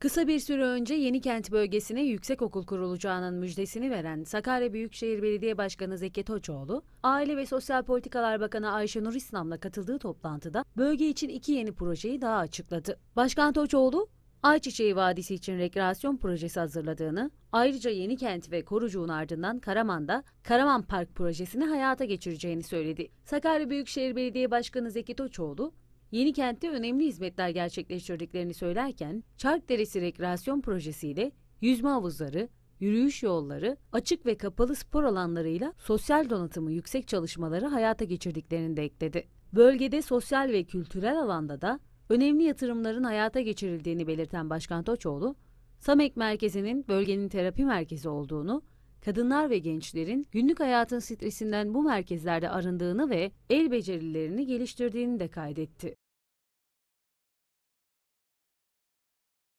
Kısa bir süre önce yeni kent bölgesine yüksek okul kurulacağının müjdesini veren Sakarya Büyükşehir Belediye Başkanı Zeki Toçoğlu, Aile ve Sosyal Politikalar Bakanı Ayşenur İslam'la katıldığı toplantıda bölge için iki yeni projeyi daha açıkladı. Başkan Toçoğlu, Ayçiçeği Vadisi için rekreasyon projesi hazırladığını, ayrıca yeni kent ve Korucuğun ardından Karaman'da Karaman Park projesini hayata geçireceğini söyledi. Sakarya Büyükşehir Belediye Başkanı Zeki Toçoğlu, Yeni kentte önemli hizmetler gerçekleştirdiklerini söylerken Çark Deresi Rekreasyon Projesi ile yüzme havuzları, yürüyüş yolları, açık ve kapalı spor alanlarıyla sosyal donatımı yüksek çalışmaları hayata geçirdiklerini de ekledi. Bölgede sosyal ve kültürel alanda da önemli yatırımların hayata geçirildiğini belirten Başkan Toçoğlu, Samek Merkezi'nin bölgenin terapi merkezi olduğunu, kadınlar ve gençlerin günlük hayatın stresinden bu merkezlerde arındığını ve el becerilerini geliştirdiğini de kaydetti.